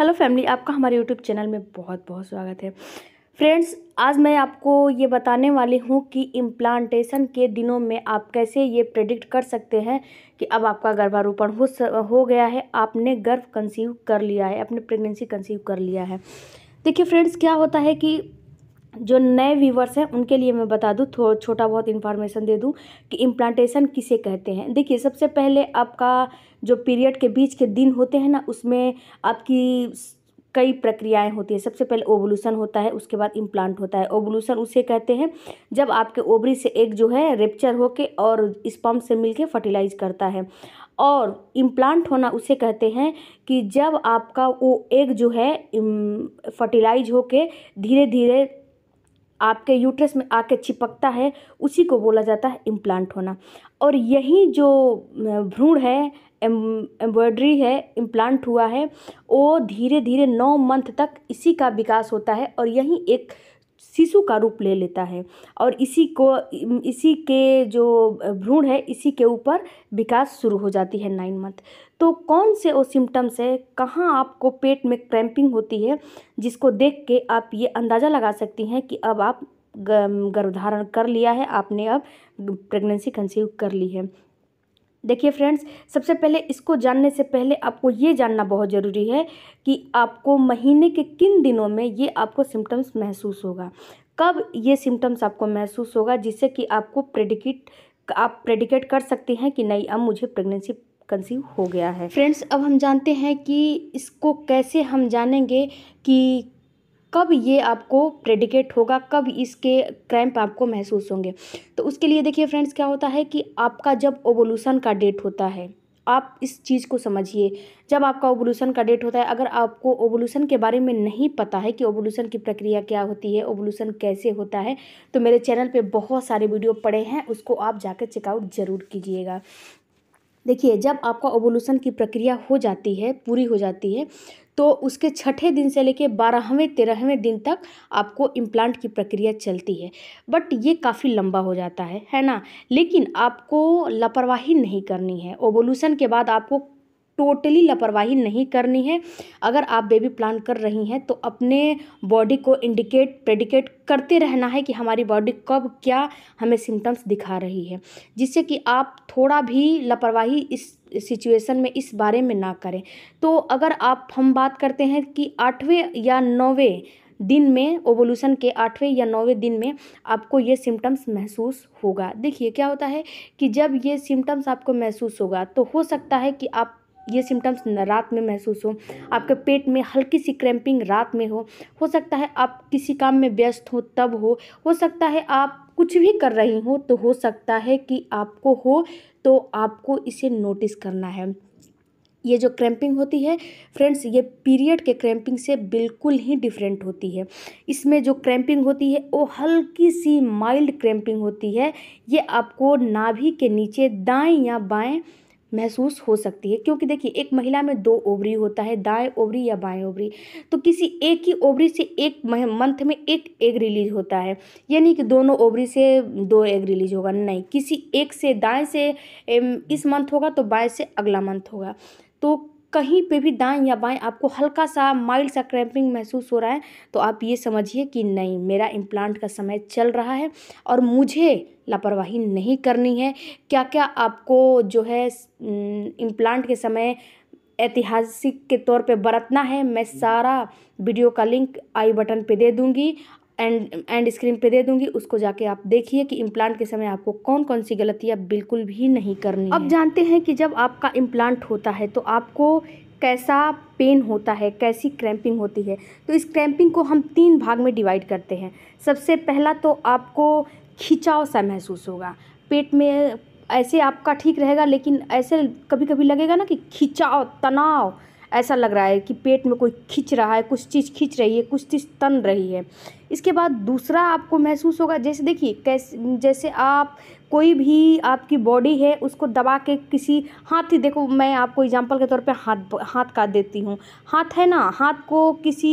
hello family आपका हमारे YouTube channel में बहुत बहुत स्वागत है फ्रेंड्स आज मैं आपको ये बताने वाली हूँ कि इम्प्लांटेशन के दिनों में आप कैसे ये प्रेडिक्ट कर सकते हैं कि अब आपका गर्भारोपण हो हो गया है आपने गर्भ कंसीव कर लिया है अपने प्रेगनेंसी कंसीव कर लिया है देखिए फ्रेंड्स क्या होता है कि जो नए व्यूवर्स हैं उनके लिए मैं बता दूँ थो छोटा बहुत इन्फॉर्मेशन दे दूँ कि इम्प्लांटेशन किसे कहते हैं देखिए सबसे पहले आपका जो पीरियड के बीच के दिन होते हैं ना उसमें आपकी कई प्रक्रियाएं होती है सबसे पहले ओवोल्यूशन होता है उसके बाद इम्प्लांट होता है ओवोल्यूशन उसे कहते हैं जब आपके ओबरी से एक जो है रेप्चर होके और स्पम से मिलके फर्टिलाइज करता है और इम्प्लांट होना उसे कहते हैं कि जब आपका वो एग जो है फर्टिलाइज होके धीरे धीरे आपके यूट्रस में आके चिपकता है उसी को बोला जाता है इम्प्लांट होना और यही जो भ्रूण है एम्ब्रॉयड्री है इम्प्लांट हुआ है वो धीरे धीरे नौ मंथ तक इसी का विकास होता है और यही एक शिशु का रूप ले लेता है और इसी को इसी के जो भ्रूण है इसी के ऊपर विकास शुरू हो जाती है नाइन मंथ तो कौन से वो सिम्टम्स है कहाँ आपको पेट में क्रैम्पिंग होती है जिसको देख के आप ये अंदाज़ा लगा सकती हैं कि अब आप गर्भधारण कर लिया है आपने अब प्रेगनेंसी कंसीव कर ली है देखिए फ्रेंड्स सबसे पहले इसको जानने से पहले आपको ये जानना बहुत ज़रूरी है कि आपको महीने के किन दिनों में ये आपको सिम्टम्स महसूस होगा कब ये सिम्टम्स आपको महसूस होगा जिससे कि आपको प्रेडिकेट आप प्रेडिकेट कर सकते हैं कि नहीं अब मुझे प्रेगनेंसी कंसीव हो गया है फ्रेंड्स अब हम जानते हैं कि इसको कैसे हम जानेंगे कि कब ये आपको प्रेडिकेट होगा कब इसके क्रैम्प आपको महसूस होंगे तो उसके लिए देखिए फ्रेंड्स क्या होता है कि आपका जब ओवोल्यूशन का डेट होता है आप इस चीज़ को समझिए जब आपका ओवोल्यूशन का डेट होता है अगर आपको ओवोल्यूशन के बारे में नहीं पता है कि ओवोल्यूशन की प्रक्रिया क्या होती है ओवोल्यूशन कैसे होता है तो मेरे चैनल पे बहुत सारे वीडियो पड़े हैं उसको आप जाकर चेकआउट ज़रूर कीजिएगा देखिए जब आपका ओवोल्यूशन की प्रक्रिया हो जाती है पूरी हो जाती है तो उसके छठे दिन से लेके बारहवें तेरहवें दिन तक आपको इम्प्लांट की प्रक्रिया चलती है बट ये काफ़ी लंबा हो जाता है है ना लेकिन आपको लापरवाही नहीं करनी है ओवोल्यूशन के बाद आपको टोटली लापरवाही नहीं करनी है अगर आप बेबी प्लान कर रही हैं तो अपने बॉडी को इंडिकेट प्रेडिकेट करते रहना है कि हमारी बॉडी कब क्या हमें सिम्टम्स दिखा रही है जिससे कि आप थोड़ा भी लापरवाही इस सिचुएशन में इस बारे में ना करें तो अगर आप हम बात करते हैं कि आठवें या नौवें दिन में ओवोल्यूशन के आठवें या नौवें दिन में आपको ये सिम्टम्स महसूस होगा देखिए क्या होता है कि जब ये सिम्टम्स आपको महसूस होगा तो हो सकता है कि आप ये सिम्टम्स रात में महसूस हो आपके पेट में हल्की सी क्रैम्पिंग रात में हो हो सकता है आप किसी काम में व्यस्त हो तब हो हो सकता है आप कुछ भी कर रही हो तो हो सकता है कि आपको हो तो आपको इसे नोटिस करना है ये जो क्रैम्पिंग होती है फ्रेंड्स ये पीरियड के क्रैम्पिंग से बिल्कुल ही डिफरेंट होती है इसमें जो क्रैम्पिंग होती है वो हल्की सी माइल्ड क्रैम्पिंग होती है ये आपको नाभि के नीचे दाएं या बाएं महसूस हो सकती है क्योंकि देखिए एक महिला में दो ओवरी होता है दाएँ ओवरी या बाएँ ओवरी तो किसी एक ही ओवरी से एक मंथ में एक एग रिलीज होता है यानी कि दोनों ओवरी से दो एग रिलीज होगा नहीं किसी एक से दाएँ से इस मंथ होगा तो बाएँ से अगला मंथ होगा तो कहीं पे भी दाएं या बाएं आपको हल्का सा माइल्ड सा क्रैम्पिंग महसूस हो रहा है तो आप ये समझिए कि नहीं मेरा इम्प्लांट का समय चल रहा है और मुझे लापरवाही नहीं करनी है क्या क्या आपको जो है इम्प्लांट के समय ऐतिहासिक के तौर पे बरतना है मैं सारा वीडियो का लिंक आई बटन पे दे दूँगी एंड एंड स्क्रीन पे दे दूंगी उसको जाके आप देखिए कि इम्प्लांट के समय आपको कौन कौन सी गलतियाँ बिल्कुल भी नहीं करनी अब जानते हैं कि जब आपका इम्प्लांट होता है तो आपको कैसा पेन होता है कैसी क्रैम्पिंग होती है तो इस क्रैम्पिंग को हम तीन भाग में डिवाइड करते हैं सबसे पहला तो आपको खिंचाव सा महसूस होगा पेट में ऐसे आपका ठीक रहेगा लेकिन ऐसे कभी कभी लगेगा ना कि खिंचाव तनाव ऐसा लग रहा है कि पेट में कोई खींच रहा है कुछ चीज़ खींच रही है कुछ चीज़ तन रही है इसके बाद दूसरा आपको महसूस होगा जैसे देखिए कैसे जैसे आप कोई भी आपकी बॉडी है उसको दबा के किसी हाथ ही देखो मैं आपको एग्जांपल के तौर पे हाथ हाथ काट देती हूँ हाथ है ना हाथ को किसी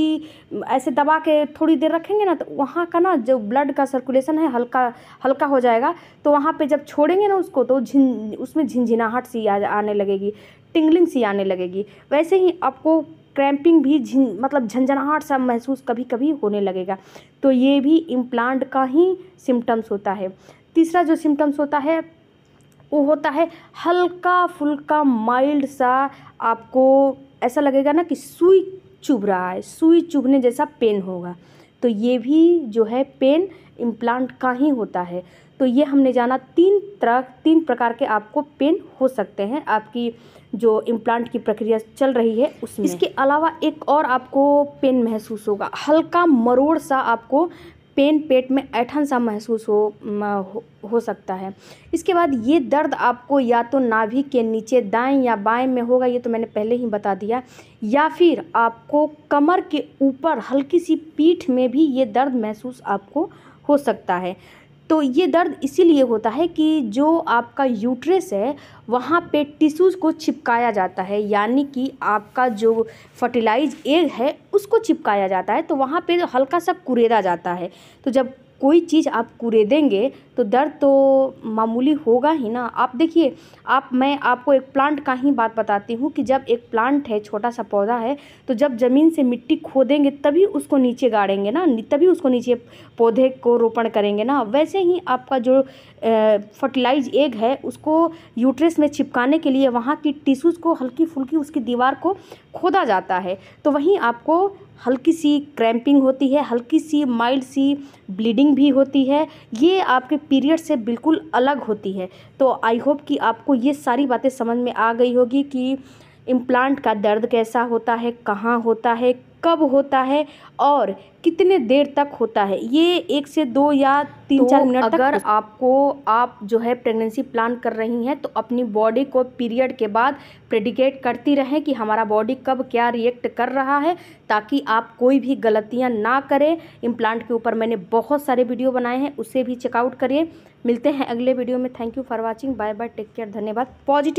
ऐसे दबा के थोड़ी देर रखेंगे ना तो वहाँ का ना जो ब्लड का सर्कुलेशन है हल्का हल्का हो जाएगा तो वहाँ पे जब छोड़ेंगे ना उसको तो झिन उसमें झिनझिनाहट सी आ, आने लगेगी टिंगलिंग सी आने लगेगी वैसे ही आपको क्रैम्पिंग भी झिन मतलब झंझनाहट सा महसूस कभी कभी होने लगेगा तो ये भी इम्प्लांट का ही सिम्टम्स होता है तीसरा जो सिम्टम्स होता है वो होता है हल्का फुल्का माइल्ड सा आपको ऐसा लगेगा ना कि सुई चुभ रहा है सुई चुभने जैसा पेन होगा तो ये भी जो है पेन इम्प्लांट का ही होता है तो ये हमने जाना तीन तरह तीन प्रकार के आपको पेन हो सकते हैं आपकी जो इम्प्लांट की प्रक्रिया चल रही है उसमें इसके अलावा एक और आपको पेन महसूस होगा हल्का मरोड़ सा आपको पेन पेट में ऐठन सा महसूस हो हो सकता है इसके बाद ये दर्द आपको या तो नाभि के नीचे दाएं या बाएं में होगा ये तो मैंने पहले ही बता दिया या फिर आपको कमर के ऊपर हल्की सी पीठ में भी ये दर्द महसूस आपको हो सकता है तो ये दर्द इसीलिए होता है कि जो आपका यूट्रस है वहाँ पे टिश्यूज़ को चिपकाया जाता है यानी कि आपका जो फर्टिलाइज एग है उसको चिपकाया जाता है तो वहाँ पे हल्का सा कुरेदा जाता है तो जब कोई चीज़ आप कुरेदेंगे तो दर्द तो मामूली होगा ही ना आप देखिए आप मैं आपको एक प्लांट का ही बात बताती हूँ कि जब एक प्लांट है छोटा सा पौधा है तो जब ज़मीन से मिट्टी खोदेंगे तभी उसको नीचे गाड़ेंगे ना तभी उसको नीचे पौधे को रोपण करेंगे ना वैसे ही आपका जो फर्टिलाइज एग है उसको यूट्रेस में चिपकाने के लिए वहाँ की टिश्यूज़ को हल्की फुल्की उसकी दीवार को खोदा जाता है तो वहीं आपको हल्की सी क्रैम्पिंग होती है हल्की सी माइल्ड सी ब्लीडिंग ब्लीडिंग भी होती है ये आपके पीरियड से बिल्कुल अलग होती है तो आई होप कि आपको ये सारी बातें समझ में आ गई होगी कि इम्प्लांट का दर्द कैसा होता है कहाँ होता है कब होता है और कितने देर तक होता है ये एक से दो या तीन तो चार मिनट अगर तक आपको आप जो है प्रेगनेंसी प्लान कर रही हैं तो अपनी बॉडी को पीरियड के बाद प्रेडिकेट करती रहें कि हमारा बॉडी कब क्या रिएक्ट कर रहा है ताकि आप कोई भी गलतियां ना करें इम्प्लांट के ऊपर मैंने बहुत सारे वीडियो बनाए हैं उसे भी चेकआउट करिए मिलते हैं अगले वीडियो में thank you for watching bye bye take care धन्यवाद पॉजिटिव